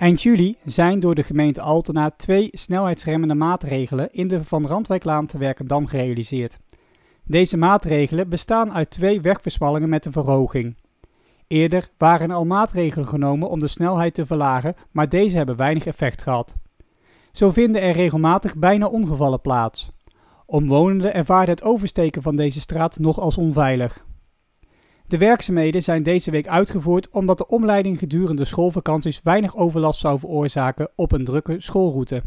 Eind juli zijn door de gemeente Altena twee snelheidsremmende maatregelen in de Van Randwijklaan te Werkendam gerealiseerd. Deze maatregelen bestaan uit twee wegversmallingen met een verhoging. Eerder waren al maatregelen genomen om de snelheid te verlagen, maar deze hebben weinig effect gehad. Zo vinden er regelmatig bijna ongevallen plaats. Omwonenden ervaren het oversteken van deze straat nog als onveilig. De werkzaamheden zijn deze week uitgevoerd omdat de omleiding gedurende schoolvakanties weinig overlast zou veroorzaken op een drukke schoolroute.